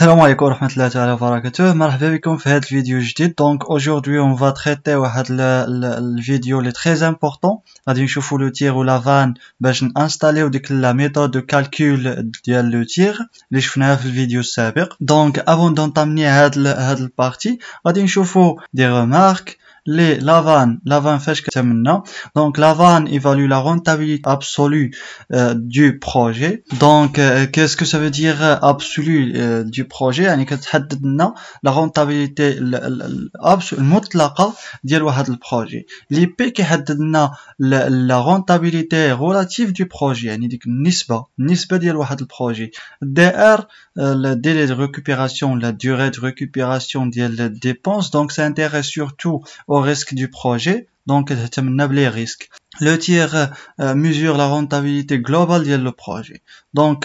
Salam alaikum wa rahmatullahi wa barakatuh. Donc aujourd'hui on va traiter vidéo le très important. le tir ou la vanne ben, installer la méthode de calcul le tir Les Donc avant d'entamer partie, des remarques les l'avant la que maintenant donc la évalue la rentabilité absolue euh, du projet donc euh, qu'est-ce que ça veut dire euh, absolue du projet la rentabilité absolue ديال projet la rentabilité relative du projet DR, nisba, le délai de récupération la durée de récupération des dépenses donc ça intéresse surtout au risque du projet donc risque. le tiers euh, mesure la rentabilité globale du projet donc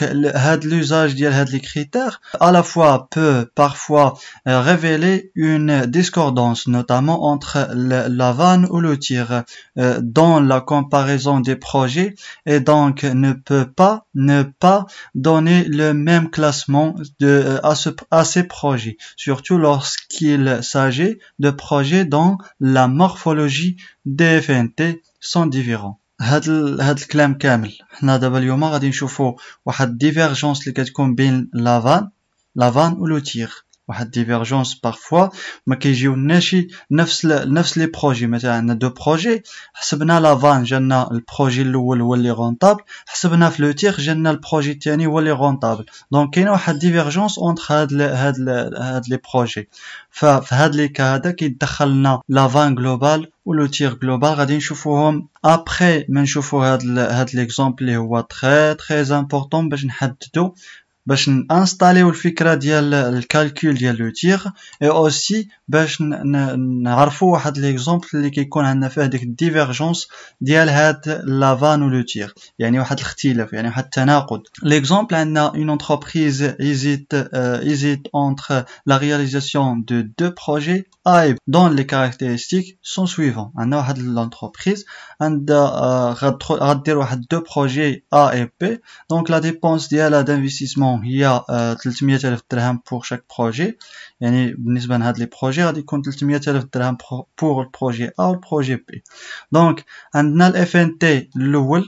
l'usage de les critères à la fois peut parfois euh, révéler une discordance notamment entre la vanne ou le tiers euh, dans la comparaison des projets et donc ne peut pas ne pas donner le même classement de, à, à ces projets surtout lorsqu'il s'agit de projets dont la morphologie دي اف ان تي سون ديفيرون هاد ال... هاد الكلام كامل حنا دابا اليوم غادي نشوفوا واحد ديفيرجونس اللي كتكون بين لافان لافان ولو تيغ واحد ديفيرجونس بارفوا ما كيجيوناش نفس ل... نفس لي بروجي مثلا عندنا دو بروجي حسبنا لا فان جانا البروجي الاول هو اللي رونطابل حسبنا في لو تيغ جانا البروجي الثاني هو اللي رونطابل دونك كاينه واحد ديفيرجونس اونت هاد ل... هاد ل... هاد لي بروجي ففي هاد لي كا هذا كيدخل لنا لا فان جلوبال ولو تيغ جلوبال غادي نشوفوهم ابخي ما نشوفو هاد ال... هاد ليكزومبل اللي هو تري تري امبورطون باش نحددو باش نانستاليو الفكره ديال الكالكول ديال لو تيغ اي اوسي باش نعرفوا واحد ليكزومبل اللي كيكون عندنا فيه ديك الديفيرجونس ديال هاد لافان لو تيغ يعني واحد الاختلاف يعني واحد التناقض ليكزومبل عندنا اون انتربريز ايزيت ايزيت اونتر لا رياليزاسيون دو دو بروجي A dont les caractéristiques sont suivantes. On a l'entreprise, on a euh, deux projets A et B. Donc la dépense d'investissement, il y a 300 euh, 000 dirhams pour chaque projet. يعني بالنسبة لهاد لي بروجي غادي يكون Pour le projet A ou le projet B Donc on a le FNT الأول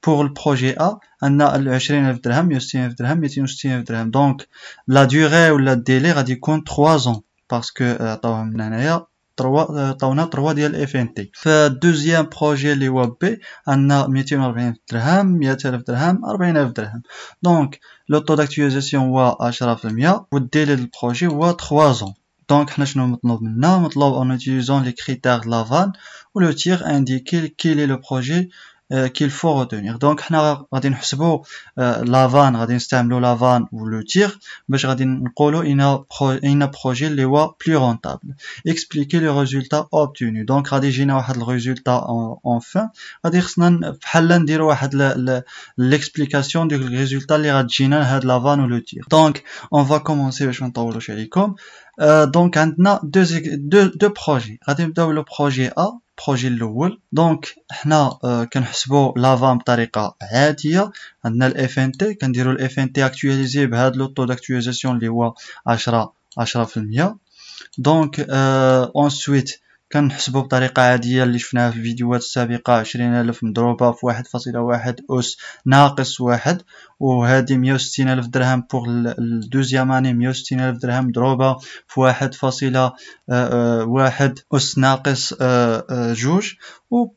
pour le projet A, on a 20 dirhams, 160 dirhams, 260 dirhams. Donc, la durée ou le délai va 3 ans parce que euh, tu hein. euh, as 3DLFNT. Deuxième projet, les webs, on a 1000 mètres de la vie, 1000 mètres de la vie, 1000 mètres de la vie. Donc, le taux d'actualisation est de 3 ans. Donc, on utilise les critères de la vanne, où le tir indique quel est le projet. Euh, qu'il faut retenir. Donc, on va dire la vanne, on va dire la vanne ou le tir, mais va dire que un projet les voit plus rentable. Expliquer les résultats obtenus. Donc, on va dire que le résultat enfin, on va dire que on va l'explication du résultat les va dire la vanne ou le tir. Donc, on va commencer avec un tableau chez les Donc, on a deux projets. On va dire le projet A. البروجي الاول دونك حنا آه، كنحسبوا لافا بطريقه عاديه عندنا الاف ان تي كنديروا الاف ان تي اكtualiزي بهذا لو طو داكتواليزاسيون اللي هو 10 10% دونك اون اونسويت كنحسبوا بطريقه عاديه اللي شفناها في الفيديوهات السابقه 20000 مضروبه في 1.1 اس ناقص واحد وهذه 160000 درهم بوغ الدوزيام اني 160000 درهم مضروبه في 1.1 آه، آه، اس ناقص آه، جوج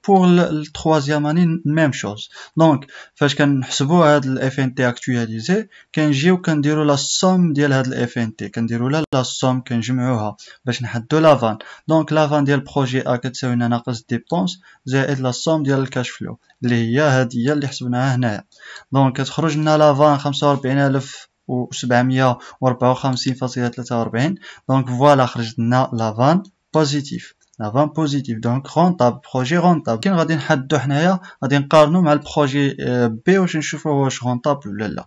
بور التخوازيام اني ميم شوز دونك فاش كنحسبوا هاد الاف ان تي اكتواليزي كنجيو كنديروا لا سوم ديال هاد الاف ان تي كنديروا لها لا سوم كنجمعوها باش نحدوا لافان دونك لافان ديال بروجي ا كتساوينا ناقص ديبونس زائد لا سوم ديال الكاش فلو اللي هي هادي هي اللي حسبناها هنايا دونك كتخرج لنا لافان 45000 و 754.43 دونك فوالا خرجت لنا لافان بوزيتيف لا فان بوزيتيف دونك رونطاب بروجي رونطاب كي غادي نحدو حنايا غادي نقارنو مع البروجي بي واش نشوفو واش رونطاب ولا لا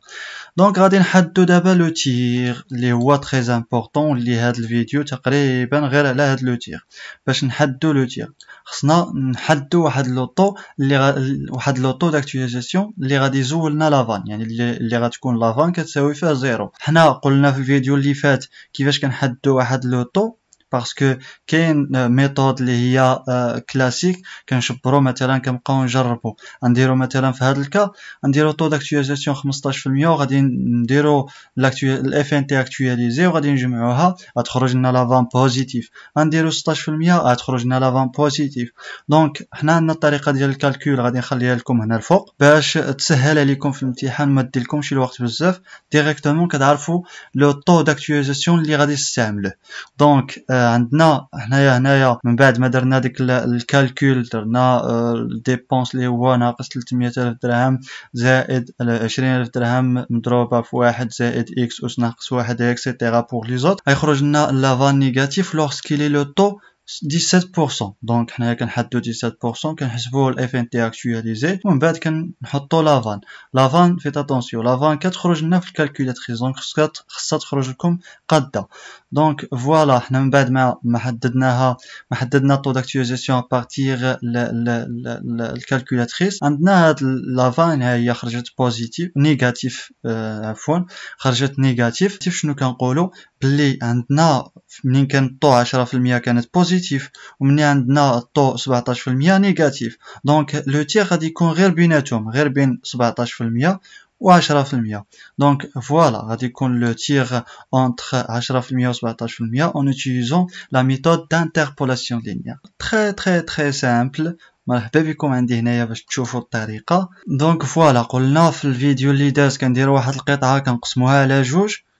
دونك غادي نحدو دابا لو تير اللي هو تري امبورطون اللي هاد الفيديو تقريبا غير على هاد لو تير باش نحدو لو تير خصنا نحدو واحد لوطو اللي غ... واحد لوطو داكتيليزاسيون اللي غادي يزولنا لافان يعني اللي, اللي غتكون لافان كتساوي فيها زيرو حنا قلنا في الفيديو اللي فات كيفاش كنحدو واحد لوطو باسكو كاين ميثود اللي هي كلاسيك كنشبرو مثلا كنبقاو نجربو نديرو مثلا في هذا الكا نديرو طو داكتواليزاسيون 15% وغادي نديرو الاف ان تي اكتواليزي وغادي نجمعوها غتخرج لنا لافان بوزيتيف نديرو 16% غتخرج لنا لافان بوزيتيف دونك حنا عندنا الطريقه ديال الكالكول غادي نخليها لكم هنا الفوق باش تسهل عليكم في الامتحان ما ديرلكمش الوقت بزاف ديريكتومون كتعرفوا لو طو داكتواليزاسيون اللي غادي تستعملوه دونك آه عندنا هنايا هنايا من بعد ما درنا ديك الكالكول درنا آه، الديبونس اللي هو ناقص 300 الف درهم زائد 20 الف درهم مضروبه في واحد زائد اكس اس ناقص واحد تيغا بوغ لي زوت غيخرج لنا لافان نيجاتيف لورسكيلي لو طو 17% دونك حنايا كنحددو 17% كنحسبو الاف ان تي اكتواليزي ومن بعد كنحطو لافان لافان فيت اتونسيون لافان كتخرج لنا في الكالكولاتريس دونك خصها تخرج لكم قاده دونك فوالا حنا من بعد ما ما حددناها ما حددنا طو داكتواليزاسيون بارتيغ الكالكولاتريس عندنا هاد لافان ها هي خرجت بوزيتيف نيجاتيف آه، عفوا خرجت نيجاتيف شنو كنقولو بلي عندنا منين كانت طو 10% كانت بوزيتيف بوزيتيف ومني عندنا الطو 17% نيجاتيف دونك لو تير غادي يكون غير بيناتهم غير بين 17% و 10% دونك فوالا غادي يكون لو تير entre 10% و 17% en utilisant لا méthode دانتربولاسيون linéaire très très très سامبل مرحبا بكم عندي هنايا باش تشوفوا الطريقه دونك فوالا قلنا في الفيديو اللي داز كنديروا واحد القطعه كنقسموها على جوج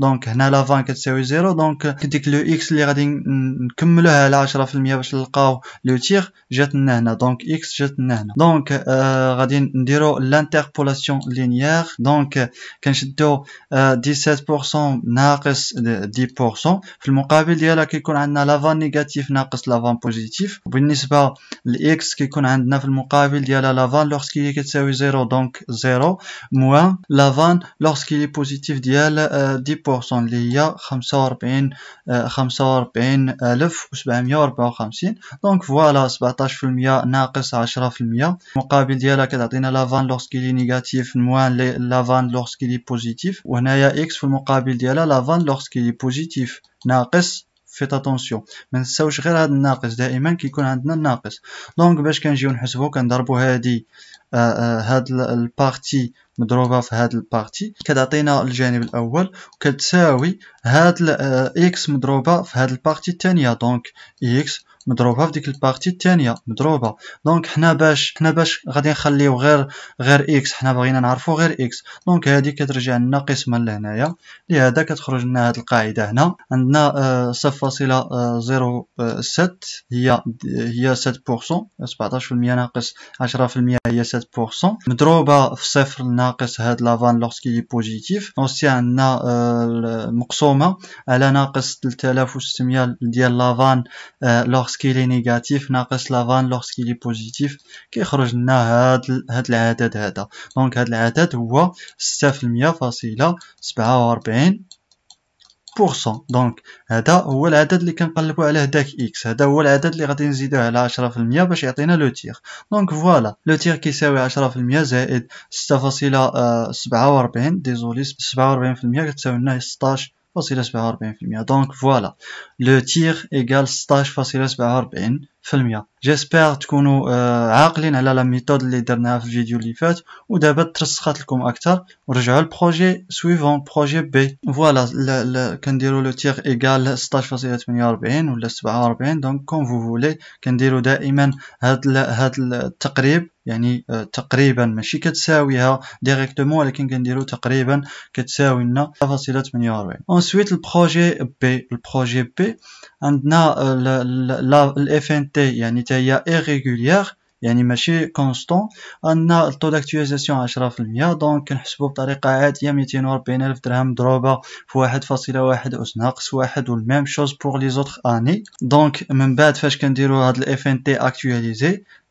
دونك هنا لا فان كتساوي زيرو دونك ديك لو اكس اللي غادي نكملوها على عشرة 10% باش نلقاو لو تيغ جاتنا هنا دونك اكس جاتنا هنا دونك آه غادي نديرو لانتربولاسيون لينيير دونك كنشدو آه بورسون ناقص بورسون في المقابل ديالها كيكون عندنا لا فان نيجاتيف ناقص لا فان بوزيتيف بالنسبة لاكس كيكون عندنا في المقابل ديالها لا فان لوغسكي كتساوي زيرو دونك زيرو موان لا فان لوغسكي بوزيتيف ديال آه بورسون اللي هي خمسة خمسة وربعين ألف وسبعمية وربعة وخمسين دونك فوالا سبعتاش في المية ناقص عشرة في المية المقابل ديالها كتعطينا لافان لي نيجاتيف موان لافان لي بوزيتيف وهنايا اكس في المقابل ديالها لافان لي بوزيتيف ناقص فيت اتونسيون ما نساوش غير هذا الناقص دائما كيكون عندنا الناقص دونك باش كنجيو نحسبو كنضربو هادي آه، آه، هاد البارتي مضروبه في هاد البارتي كتعطينا الجانب الاول وكتساوي هاد اكس آه، مضروبه في هاد البارتي التانية دونك اكس مضروبه في ديك البارتي الثانيه مضروبه دونك حنا باش حنا باش غادي نخليو غير غير اكس حنا بغينا نعرفو غير اكس دونك هذه كترجع لنا قسما لهنايا لهذا كتخرج لنا هذه القاعده هنا عندنا 0.07 آه، آه، آه، هي هي 7% 17% ناقص 10% هي 7% مضروبه في صفر ناقص هاد لافان لوغسكي بوزيتيف اونسي عندنا المقسومه على ناقص 3600 ديال لافان لوغسكي لورسكيلي نيجاتيف ناقص لافان لورسكيلي بوزيتيف كيخرج لنا هاد هاد العدد هذا دونك هاد العدد هو 6% بورسون دونك هذا هو العدد اللي كنقلبوا عليه داك اكس هذا هو العدد اللي غادي نزيدوه على 10% باش يعطينا لو تيغ دونك فوالا لو تيغ كيساوي 10% زائد 6.47 ديزولي 47% كتساوي لنا 16 فاصلة سبعة وأربعين في المية دونك فوالا لو تير إيكال ستاش فاصلة سبعة وأربعين في المية جيسبيغ تكونوا آه، عاقلين على لا ميثود اللي درناها في الفيديو اللي فات ودابا ترسخات لكم اكثر ورجعوا للبروجي سويفون بروجي بي فوالا كنديروا لو تيغ ايكال 16.48 ولا 47 دونك كون فو فولي كنديروا دائما هاد هاد التقريب يعني آه، تقريبا ماشي كتساويها ديريكتومون ولكن كنديرو تقريبا كتساوي لنا 0.48 اونسويت البروجي بي البروجي بي عندنا الاف ان تي يعني تا هي ايريغوليير يعني ماشي كونستون عندنا الطو داكتواليزاسيون 10% دونك كنحسبو بطريقه عاديه 240 الف درهم ضروبه في 1.1 اس ناقص واحد والميم شوز بوغ لي زوتر اني دونك من بعد فاش كنديرو هاد الاف ان تي اكتواليزي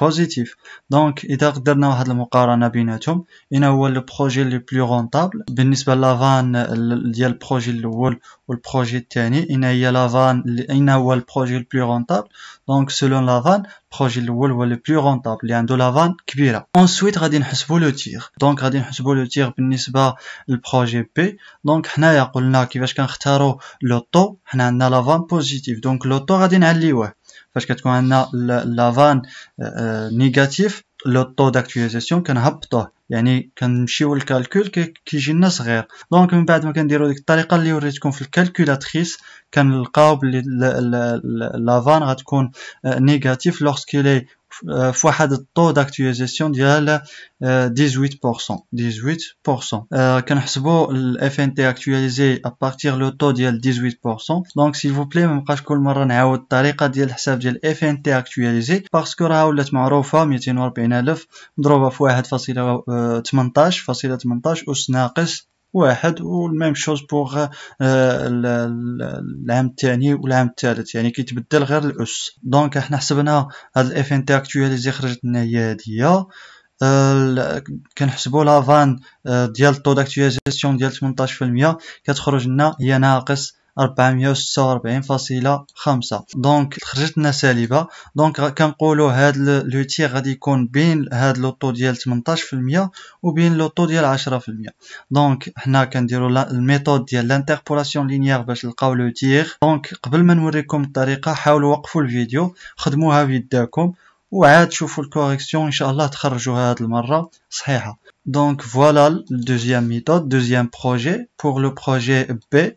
بوزيتيف دونك اذا قدرنا واحد المقارنه بيناتهم هنا هو لو بروجي لي بلو رونطابل بالنسبه لافان ديال البروجي الاول والبروجي الثاني ان هي لافان اين هو البروجي بلو رونطابل دونك سولون لافان البروجي الاول هو لو بلو رونطابل اللي عنده لافان كبيره اونسويت غادي نحسبوا لو تيغ دونك غادي نحسبوا لو تيغ بالنسبه للبروجي بي دونك حنايا قلنا كيفاش كنختاروا لو طو حنا عندنا لافان بوزيتيف دونك لو طو غادي نعليوه فاش كتكون عندنا لافان نيجاتيف لو طو داكتواليزاسيون كنهبطوه يعني كنمشيو للكالكول كيجي لنا صغير دونك من بعد ما كنديرو ديك الطريقه اللي وريتكم في الكالكولاتريس كنلقاو بلي لافان غتكون نيجاتيف لوغسكيلي في واحد الطو داكتواليزاسيون ديال 18% 18% كنحسبوا الاف ان تي اكتواليزي ابارتيغ لو طو ديال 18% دونك سيل فو بلي مابقاش كل مره نعاود الطريقه ديال الحساب ديال اف ان تي اكتواليزي باسكو راه ولات معروفه 240000 مضروبه في 1.18 فاصله 18 اس ناقص واحد والميم شوز بوغ آه، العام الثاني والعام الثالث يعني كيتبدل غير الاس دونك احنا حسبنا هاد الاف انتاكتوال اللي خرجت لنا هي هادي كنحسبوا لافان آه، ديال طو داكتواليزاسيون ديال 18% كتخرج لنا هي ناقص 446.5 دونك خرجت لنا سالبه دونك كنقولوا هاد لو غادي يكون بين هاد لوطو ديال 18% وبين لوطو ديال 10% دونك حنا كنديروا الميثود ديال لانتربولاسيون لينيير باش نلقاو لو تيغ دونك قبل ما نوريكم الطريقه حاولوا وقفوا الفيديو خدموها بيداكم وعاد شوفوا الكوريكسيون ان شاء الله تخرجوها هاد المره صحيحه دونك فوالا دوزيام ميثود دوزيام بروجي بوغ لو بروجي بي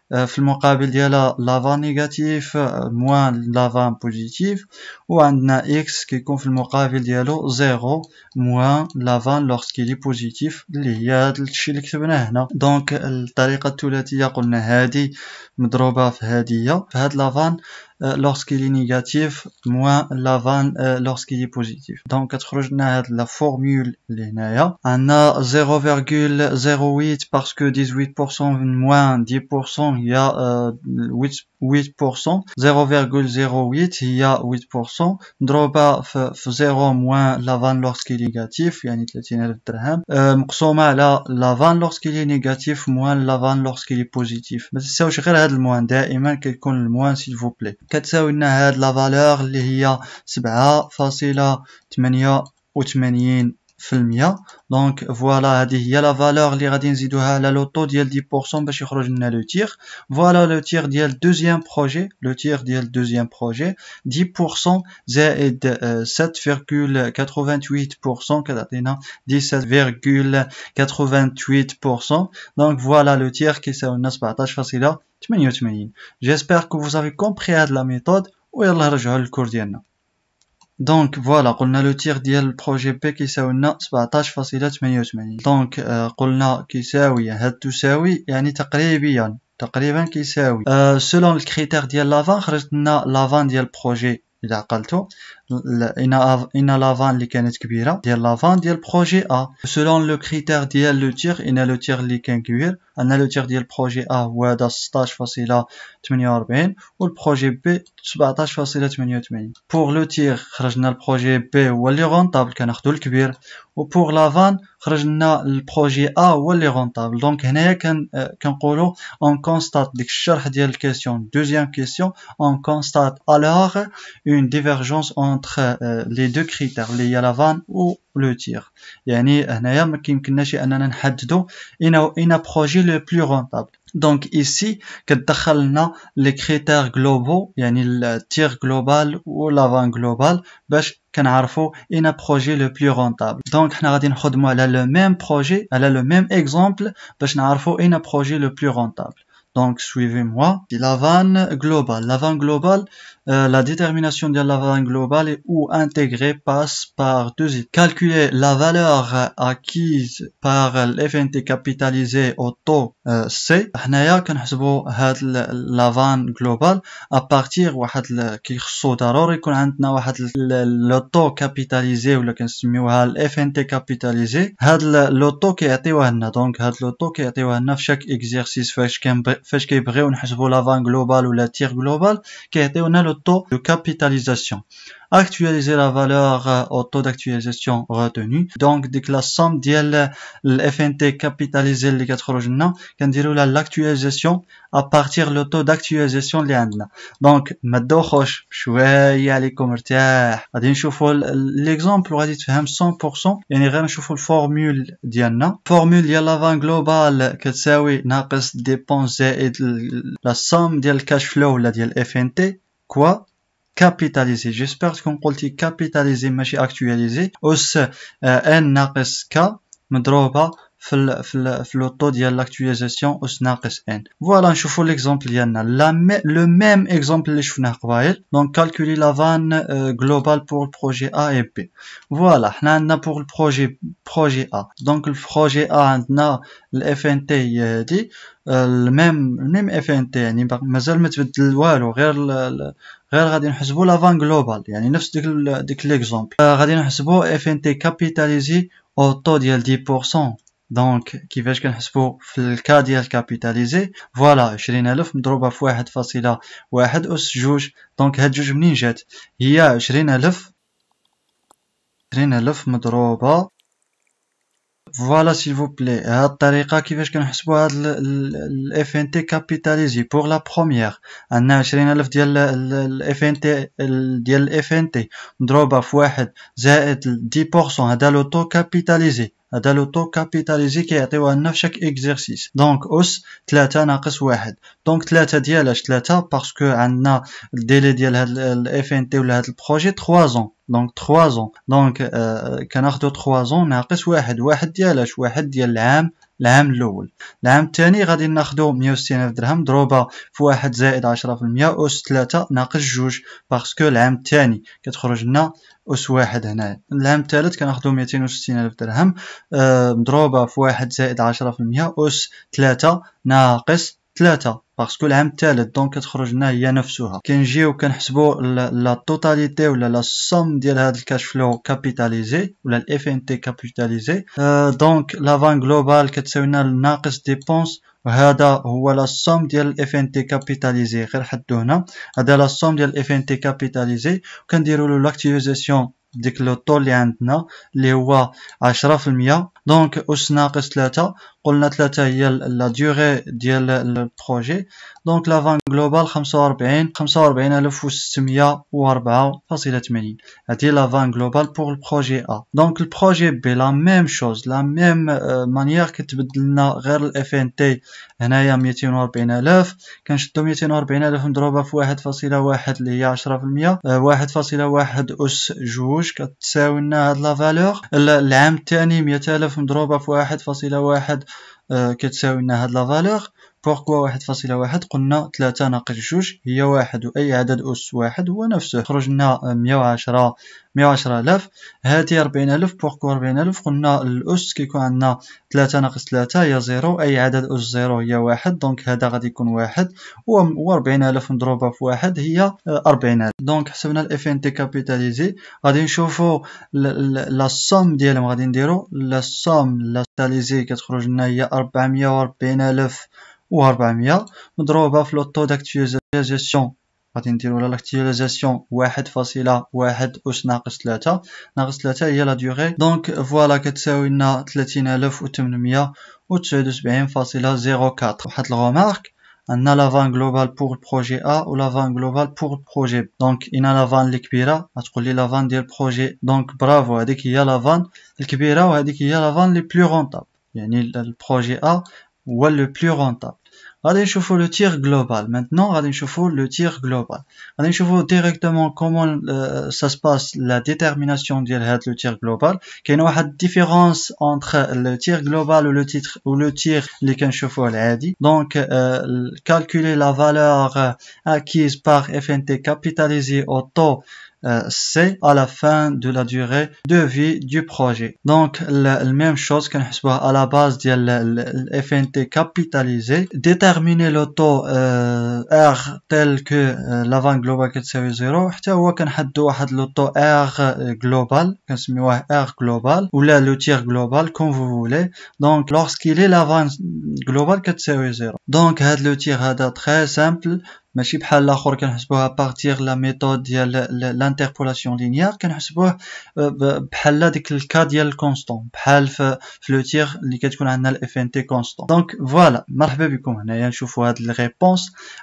آه، في المقابل ديالها لافا نيجاتيف آه، موان لافا بوزيتيف وعندنا اكس كيكون في المقابل ديالو زيرو موان لافا لورسكيلي بوزيتيف اللي هي هاد الشيء اللي كتبناه هنا دونك الطريقه الثلاثيه قلنا هادي مضروبه في هاديه في هاد لافان lorsqu'il est négatif moins la vanne lorsqu'il est positif كتخرج لنا هاد لا فورمول اللي هنايا عندنا 0.08 parce que 18% moins 10% هي 8% 0.08 هي 8% مضروبة في 0 موان لافان لوغسكي نيجاتيف يعني 30000 درهم مقسومة على لافان لوغسكي نيجاتيف موان لافان لوغسكي بوزيتيف ما تنساوش غير هاد الموان دائما كيكون الموان سيل فو بلي كتساوي لنا هاد لا فالور اللي هي 7.88 Donc voilà, il y a la valeur li radin ziduha la loto de 10% bach yukhrojna le tir. Voilà le tiers du deuxième projet, le tiers deuxième projet, 10% zed 7,88% 17,88%. Donc voilà le tiers qui est un aspartage facile. J'espère que vous avez compris la méthode. Ou yallah rajoul le cours دونك فوالا قلنا لو تيغ ديال البروجي بي كيساوي لنا 17.88 دونك قلنا كيساوي هاد تساوي يعني تقريبيا تقريبا كيساوي سولون euh, الكريتير ديال لافان خرجت لنا لافان ديال البروجي الا عقلتو il a l'avant qui est كبيرة ديال l'avant vanne ديال projet A selon le critère du le tir il a le tir اللي كان كبير a le tir du projet A هو هذا 16.48 le projet B 17.88 pour le tir خرجنا projet B هو اللي غونطابل le الكبير ou pour l'avant vanne le projet A donc اللي غونطابل دونك هنايا كنقولوا on constate ديك الشرح ديال question deuxième question on constate alors une divergence entre euh, les deux critères les YALAVAN la ou le tir يعني هنايا ما anan اننا projet le plus rentable Donc ici, كتدخلنا les critères globaux, يعني le tir global ou l'avant global, باش كنعرفوا un projet le plus rentable. Donc حنا غادي le même projet, elle a le même exemple, un projet le plus rentable. Donc suivez-moi. La vanne globale. La vanne euh, la détermination de la valeur globale ou intégrée passe par deux Calculer la valeur acquise par l'FNT capitalisé au taux euh, C. Hnaya, quand on la valeur globale, à partir de ce qui est le taux le taux capitalisé ou le FNT capitalisé, le taux qui est le Donc, le taux qui est le taux chaque exercice, fait que la valeur globale ou la tire globale, qui est le taux de capitalisation. Actualiser la valeur euh, au taux d'actualisation retenu. Donc, dès que la somme de l'FNT capitalisé, les l'actualisation à partir du taux d'actualisation, Donc, ma y'a l'exemple, 100%, et vous la formule la Formule, l'avant global, que c'est oui, et la somme cash flow, la FNT quoi capitaliser j'espère que vous dites capitaliser mais actualiser os n ناقص k مضروبه le flotodial l'actualisation au snac n voilà je vous fais l'exemple il y a le même exemple que les chiffres n'arrivent donc calculer la VAN euh, globale pour le projet A et B voilà là on pour le projet A donc le projet A on a le FNT le même FNT mais je vais mettre le le regarder on va la VAN globale il y a une autre de l'exemple regarder on FNT capitalisé au taux de 10% دونك كيفاش كنحسبو في الكا ديال كابيتاليزي فوالا عشرين الف مضروبه في واحد فاصلة واحد اس جوج دونك هاد جوج منين جات هي عشرين الف عشرين الف مضروبه فوالا سيلفو بلي هاد الطريقه كيفاش كنحسبو هاد الاف ان تي كابيتاليزي بوغ لا بروميير عندنا عشرين الف ديال الاف ان تي ديال الاف ان تي مضروبه في واحد زائد 10% هذا لو تو كابيتاليزي هذا لو طو كابيتاليزي كيعطيوها لنا في شاك اكزرسيس دونك اس 3 ناقص واحد دونك 3 ديال اش 3 باسكو عندنا الديلي ديال هاد الاف ان تي ولا هاد البروجي 3 زون دونك 3 زون دونك آه، كناخدو 3 زون ناقص واحد واحد ديال اش واحد ديال العام العام الاول العام الثاني غادي ناخذ 160 الف درهم ضروبه في 1 زائد 10% اس 3 ناقص جوج باسكو العام الثاني كتخرج لنا اس واحد هنا العام الثالث كناخذ 260 الف درهم مضروبه آه، في 1 زائد 10% اس 3 ناقص ثلاثة باسكو العام الثالث دونك كتخرج لنا هي نفسها كنجيو كنحسبوا لا توتاليتي ولا لا سوم ديال هذا الكاش فلو كابيتاليزي ولا الاف ان تي كابيتاليزي دونك لافان جلوبال كتساوي لنا ناقص ديبونس وهذا هو لا سوم ديال الاف ان تي كابيتاليزي غير حدو هنا هذا لا سوم ديال الاف ان تي كابيتاليزي وكنديروا له لاكتيزاسيون ديك لو طول اللي عندنا اللي هو 10% دونك اس ناقص 3 قلنا ثلاثة هي لا ديوغي ديال البروجي دونك لا فان جلوبال 45 فاصلة تمانين لا فان جلوبال بوغ البروجي ا دونك البروجي بي لا ميم شوز لا ميم مانيير كتبدلنا غير الاف ان تي هنايا 240000 كنشدو 240000 مضروبه في 1.1 اللي هي 10% 1.1 آه، اس جوج كتساوي لنا هاد لا فالور العام الثاني 100000 مضروبه في 1.1 آه، كتساوي لنا هاد لا فالور بوركوا واحد فاصلة واحد قلنا ثلاثة ناقص جوج هي واحد وأي عدد أس واحد هو نفسه خرج لنا مية وعشرة مية وعشرة ألف هاتي ربعين ألف بوركوا ربعين ألف قلنا الأس كيكون عندنا ثلاثة ناقص ثلاثة هي زيرو أي عدد أس زيرو هي واحد دونك هذا غادي يكون واحد وربعين ألف مضروبة في واحد هي أربعين ألف دونك حسبنا الاف ان تي كابيتاليزي غادي نشوفو لا سوم ديالهم غادي نديرو لا سوم لا كتخرج لنا هي أربعمية وربعين ألف و400 مضروبه في طو داكتيزاسيون غادي نديرو لا لاكتيزاسيون 1.1 اوس ناقص 3 ناقص 3 هي لا ديوغي دونك فوالا كتساوي لنا 30879.04 واحد الغومارك عندنا لا فان جلوبال بور بروجي ا لا فان جلوبال بور بروجي دونك هنا لا فان الكبيره غتقول لي لا فان ديال بروجي دونك برافو هذيك هي لا فان الكبيره وهذيك هي لا فان لي بلو رونطاب يعني البروجي ا هو لو بلو رونطاب غادي le le tir global maintenant غادي le tir global غادي نشوفوا directement comment euh, ça se passe la détermination du هذا le tir global a واحد différence entre le tir global ou le titre ou le tir اللي كنشوفوه العادي donc euh, calculer la valeur euh, acquise par FNT capitalisée au taux euh, c'est à la fin de la durée de vie du projet. Donc, la, même chose qu'on soit à la base de la FNT capitalisé, déterminer le taux euh, R tel que l'avance euh, l'avant global que تساوي 0 حتى هو كنحدو R global كنسميوه R global ou le tir global comme vous voulez. Donc, lorsqu'il est l'avant global qui 0. Donc, had le tir est très simple ماشي بحال الاخر كنحسبوها بارتيغ آه، لا ميثود ديال لانتربولاسيون لينيير كنحسبوه بحال ديك الكا ديال الكونستون بحال في لو تيغ اللي كتكون عندنا الاف ان تي كونستون دونك فوالا مرحبا بكم هنايا نشوفوا هاد لي ان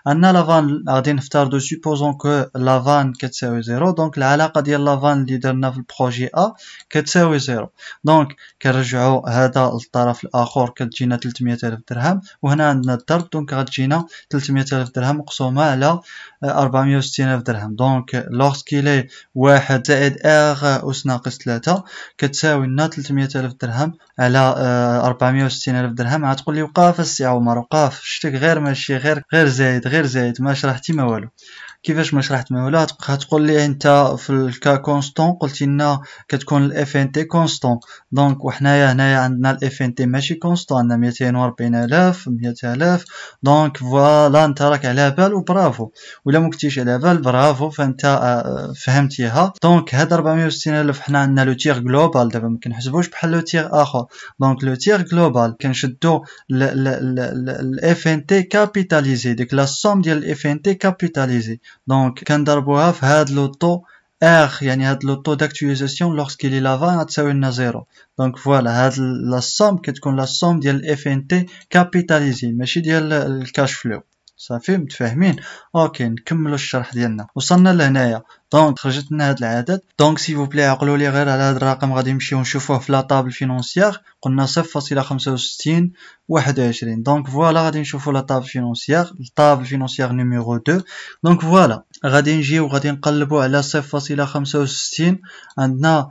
عندنا فان غادي نفترضوا سوبوزون كو لا فان كتساوي زيرو دونك العلاقه ديال لا فان اللي درنا في البروجي ا كتساوي زيرو دونك كنرجعوا هذا للطرف الاخر كتجينا 300000 درهم وهنا عندنا الضرب دونك غتجينا 300000 درهم مقسومه على 460 الف درهم دونك لي 1 زائد ار اس ناقص 3 كتساوي لنا 300 الف درهم على 460 آه، الف درهم عاد تقول لي وقاف السي عمر وقاف شتك غير ماشي غير غير زايد غير زايد ما شرحتي ما والو كيفاش ما شرحت ما ولا غتقول لي انت في الكا كونستون قلت لنا كتكون الاف ان تي كونستون دونك وحنايا هنايا عندنا الاف ان تي ماشي كونستون عندنا 240000 100000 دونك فوالا انت راك على بال وبرافو ولا ما كنتيش على بال برافو فانت آه، فهمتيها دونك هاد 460000 حنا عندنا لو تيغ جلوبال دابا ما كنحسبوش بحال لو تيغ اخر دونك لو تيغ جلوبال كنشدو الاف ان تي كابيتاليزي ديك لا سوم ديال الاف ان تي كابيتاليزي Donc, quand on a le taux R, il y a le taux d'actualisation lorsqu'il est à bas il 0. Donc voilà, la somme, qu'est-ce qu'on la somme de FNT capitalisée, mais je dis le cash flow. صافي متفاهمين اوكي نكملوا الشرح ديالنا وصلنا لهنايا دونك خرجت لنا هذا العدد دونك سي بلي عقلوا لي غير على هذا الرقم غادي نمشيو نشوفوه في لا طابل فينونسيير قلنا 0.65 21 دونك فوالا غادي نشوفو لا طابل فينونسيير الطابل فينونسيير نيميرو 2 دونك فوالا غادي نجيو غادي نقلبو على 0.65 عندنا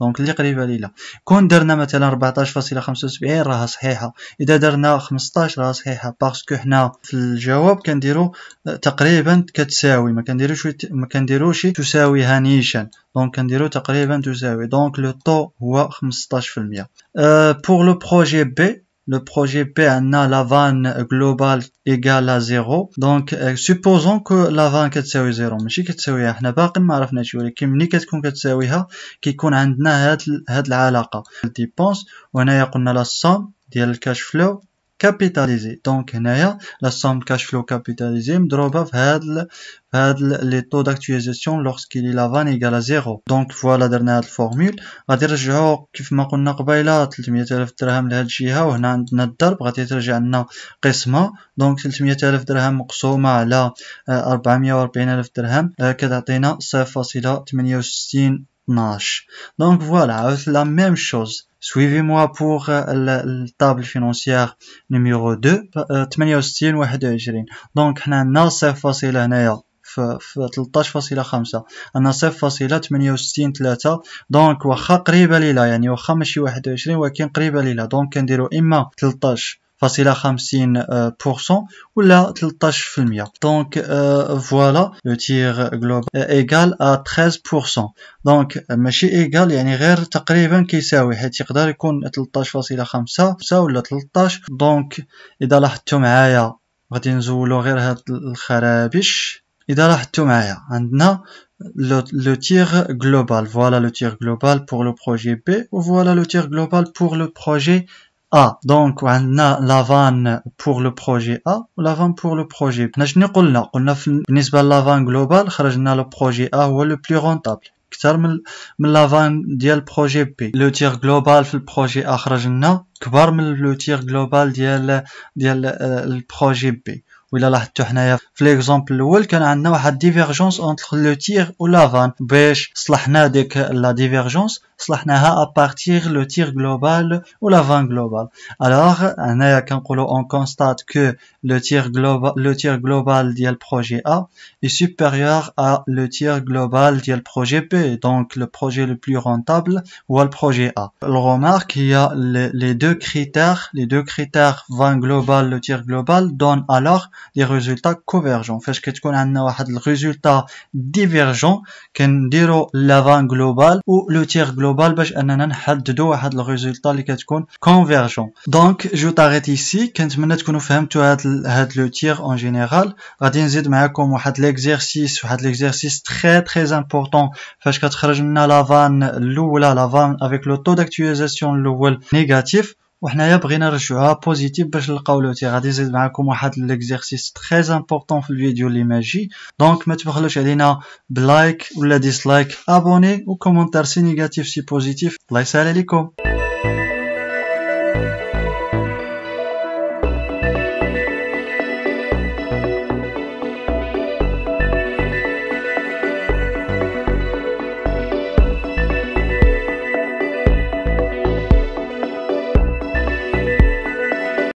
دونك اللي قريبه لا كون درنا مثلا 14.75 راها صحيحه اذا درنا 15 راها صحيحه باسكو حنا في الجواب كنديرو تقريبا كتساوي ما كنديروش ما كنديروش تساويها نيشان دونك كنديرو تقريبا تساوي دونك لو طو هو 15% بور لو بروجي بي le projet PNA Lavan global égal à 0 donc euh, supposons que Lavan كتساوي 0 ماشي كتساوي احنا باقي ما عرفناش ولكن ملي كتكون كتساويها كيكون عندنا هاد هاد العلاقه ديبونس وهنايا قلنا لا الصام ديال الكاش فلو كابيتاليزي دونك هنايا لا سوم كاش فلو كابيتاليزي مضروبه في هاد ال... في هاد ال... لي طو داكتويزاسيون لوغسكيلي لا فان ايكالا زيرو دونك فوالا درنا هاد الفورمول غادي نرجعو كيف ما قلنا قبيله 300000 درهم لهاد الجهه وهنا عندنا الضرب غادي ترجع لنا قسمه دونك 300000 درهم مقسومه على 440000 درهم كتعطينا 0.68 12. Donc voilà, la même chose. Suivez-moi pour euh, la table financière numéro 2, 68 21. Donc حنا عندنا صفر فاصلة هنايا في 13.5 انا 0.68 3 دونك واخا قريبه ليلة يعني واخا ماشي 21 ولكن قريبه ليلة دونك كنديرو اما 13 50% ou la 13%. Donc euh, voilà, le tir global est égal à 13%. Donc ماشي égal يعني غير تقريبا كيساوي حيت يقدر يكون 13.5 ou 13 دونك اذا لاحظتوا معايا غادي نزولو غير هاد الخرابيش اذا لاحظتوا معايا عندنا le, le, tir global. Voilà le tir global pour le projet B, ou voilà le tir global pour le projet A donc on a la vanne pour le projet A ou la vanne pour le projet B نحن قلنا قلنا بالنسبة لافان جلوبال خرجنا le projet A هو le plus rentable أكثر من من لافان ديال بروجي بي لو تير جلوبال في البروجي A خرجنا كبر من لو تير جلوبال ديال ديال البروجي بي و ولا لاحظتوا حنايا في ليكزومبل الاول كان عندنا واحد ديفيرجونس اونتر لو تير و لافان باش صلحنا ديك لا ديفيرجونس à partir le tir global ou l'avant van global alors هنايا كنقولوا on constate que le tir global le tir global ديال projet A est supérieur à le tir global du projet B donc le projet le plus rentable ou le projet A le remarque il y a les, deux critères les deux critères van global le tir global donnent alors des résultats convergents فاش كتكون عندنا واحد résultat divergent كنديروا la l'avant global ou le tir global global باش اننا نحددوا واحد لو الريزلتا اللي كتكون كونفيرجون دونك جو طاريت ايسي كنتمنى تكونوا فهمتوا هاد هاد لو تير اون جينيرال غادي نزيد معكم واحد ليكزيرسيس واحد ليكزيرسيس تري تري امبورطون فاش كتخرج لنا لافان الاولى لافان افيك لو طو داكتيزاسيون الاول نيجاتيف وحنايا بغينا نرجعوها بوزيتيف باش نلقاو لوتي غادي نزيد معكم واحد ليكزيرسيس تري امبورطون في الفيديو اللي ماجي دونك ما تبخلوش علينا بلايك ولا ديسلايك ابوني وكومونتير سي نيجاتيف سي بوزيتيف الله يسهل عليكم